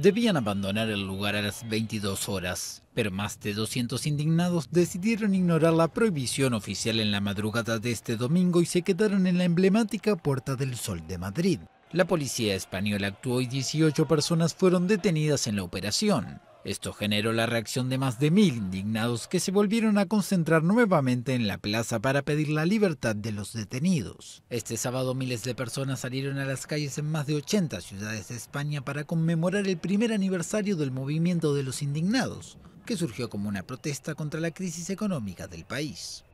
Debían abandonar el lugar a las 22 horas, pero más de 200 indignados decidieron ignorar la prohibición oficial en la madrugada de este domingo y se quedaron en la emblemática Puerta del Sol de Madrid. La policía española actuó y 18 personas fueron detenidas en la operación. Esto generó la reacción de más de mil indignados que se volvieron a concentrar nuevamente en la plaza para pedir la libertad de los detenidos. Este sábado miles de personas salieron a las calles en más de 80 ciudades de España para conmemorar el primer aniversario del movimiento de los indignados, que surgió como una protesta contra la crisis económica del país.